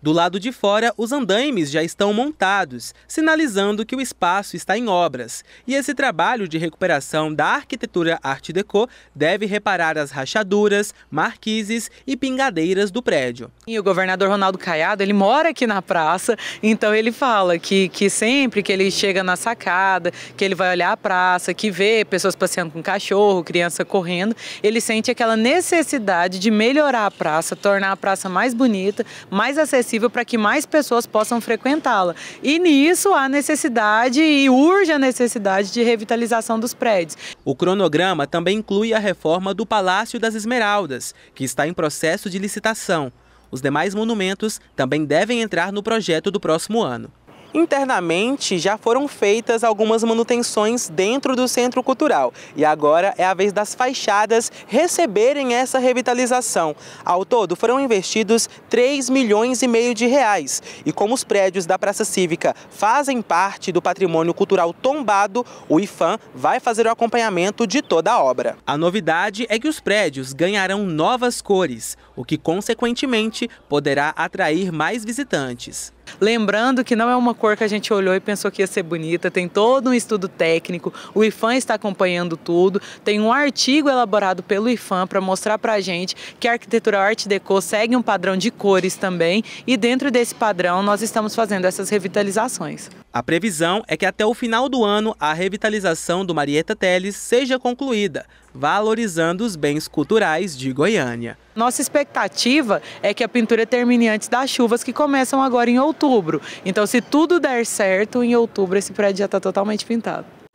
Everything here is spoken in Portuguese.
Do lado de fora, os andaimes já estão montados, sinalizando que o espaço está em obras. E esse trabalho de recuperação da arquitetura Art Deco deve reparar as rachaduras, marquises e pingadeiras do prédio. E o governador Ronaldo Caiado, ele mora aqui na praça, então ele fala que, que sempre que ele chega na sacada, que ele vai olhar a praça, que vê pessoas passeando com cachorro, criança correndo, ele sente aquela necessidade de melhorar a praça, tornar a praça mais bonita, mais acessível acessível para que mais pessoas possam frequentá-la. E nisso há necessidade e urge a necessidade de revitalização dos prédios. O cronograma também inclui a reforma do Palácio das Esmeraldas, que está em processo de licitação. Os demais monumentos também devem entrar no projeto do próximo ano. Internamente já foram feitas algumas manutenções dentro do centro cultural e agora é a vez das fachadas receberem essa revitalização. Ao todo foram investidos 3 milhões e meio de reais e como os prédios da Praça Cívica fazem parte do patrimônio cultural tombado, o IFAM vai fazer o acompanhamento de toda a obra. A novidade é que os prédios ganharão novas cores, o que consequentemente poderá atrair mais visitantes. Lembrando que não é uma cor que a gente olhou e pensou que ia ser bonita, tem todo um estudo técnico, o IFAM está acompanhando tudo, tem um artigo elaborado pelo IFAM para mostrar para a gente que a arquitetura Art Deco segue um padrão de cores também e dentro desse padrão nós estamos fazendo essas revitalizações. A previsão é que até o final do ano a revitalização do Marieta Teles seja concluída, valorizando os bens culturais de Goiânia. Nossa expectativa é que a pintura termine antes das chuvas que começam agora em outubro. Então, se tudo der certo, em outubro esse prédio já está totalmente pintado.